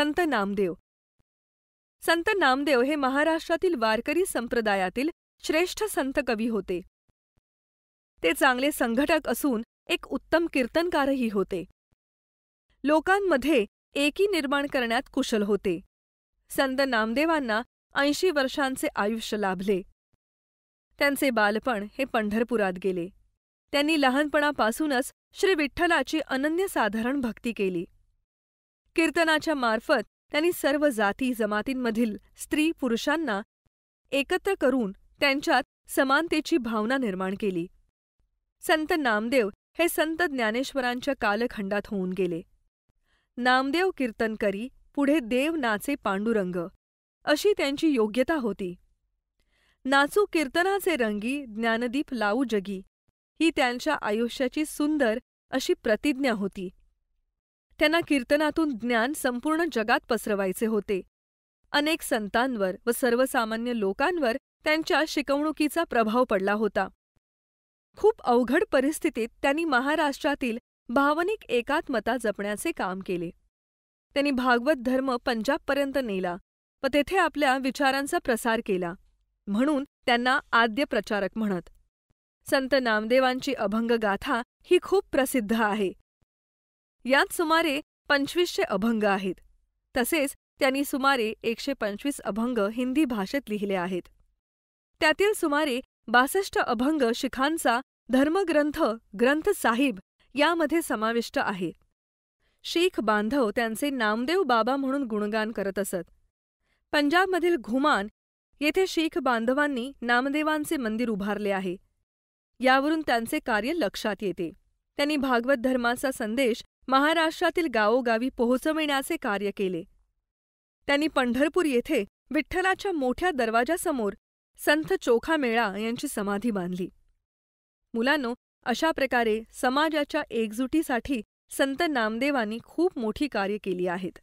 संत नामदेव संत नामदेव हे महाराष्ट्रातील वारकरी संप्रदायातील श्रेष्ठ संत कवी होते ते चांगले संघटक असून एक उत्तम कीर्तनकारही होते लोकांमध्ये एकी निर्माण करण्यात कुशल होते संत नामदेवांना ऐंशी वर्षांचे आयुष्य लाभले त्यांचे बालपण हे पंढरपुरात गेले त्यांनी लहानपणापासूनच श्री विठ्ठलाची अनन्यसाधारण भक्ती केली कीर्तनाच्या मार्फत त्यांनी सर्व जाती जमातींमधील स्त्री पुरुषांना एकत्र करून त्यांच्यात समानतेची भावना निर्माण केली संत नामदेव हे संत ज्ञानेश्वरांच्या कालखंडात होऊन गेले नामदेव कीर्तन करी पुढे देव नाचे पांडुरंग अशी त्यांची योग्यता होती नाचू कीर्तनाचे रंगी ज्ञानदीप लावू जगी ही त्यांच्या आयुष्याची सुंदर अशी प्रतिज्ञा होती त्यांना कीर्तनातून ज्ञान संपूर्ण जगात पसरवायचे होते अनेक संतांवर व सर्वसामान्य लोकांवर त्यांच्या शिकवणुकीचा प्रभाव पडला होता खूप अवघड परिस्थितीत त्यांनी महाराष्ट्रातील भावनिक एकात्मता जपण्याचे काम केले त्यांनी भागवत धर्म पंजाबपर्यंत नेला व तेथे आपल्या विचारांचा प्रसार केला म्हणून त्यांना आद्य प्रचारक म्हणत संत नामदेवांची अभंग गाथा ही खूप प्रसिद्ध आहे यात सुमारे पंचवीसशे अभंग आहेत तसेच त्यांनी सुमारे एकशे पंचवीस अभंग हिंदी भाषेत लिहिले आहेत त्यातील सुमारे बासष्ट अभंग शिखांचा धर्मग्रंथ ग्रंथ साहिब यामध्ये समाविष्ट आहे शीख बांधव त्यांचे नामदेव बाबा म्हणून गुणगान करत असत पंजाबमधील घुमान येथे शीख बांधवांनी नामदेवांचे मंदिर उभारले आहे यावरून त्यांचे कार्य लक्षात येते त्यांनी भागवत धर्माचा संदेश महाराष्ट्रातील गावोगावी पोहोचविण्याचे कार्य केले त्यांनी पंढरपूर येथे विठ्ठलाच्या मोठ्या दरवाजासमोर संत चोखा मेळा यांची समाधी बांधली मुलांनो अशा प्रकारे समाजाच्या एकजुटीसाठी संत नामदेवांनी खूप मोठी कार्य केली आहेत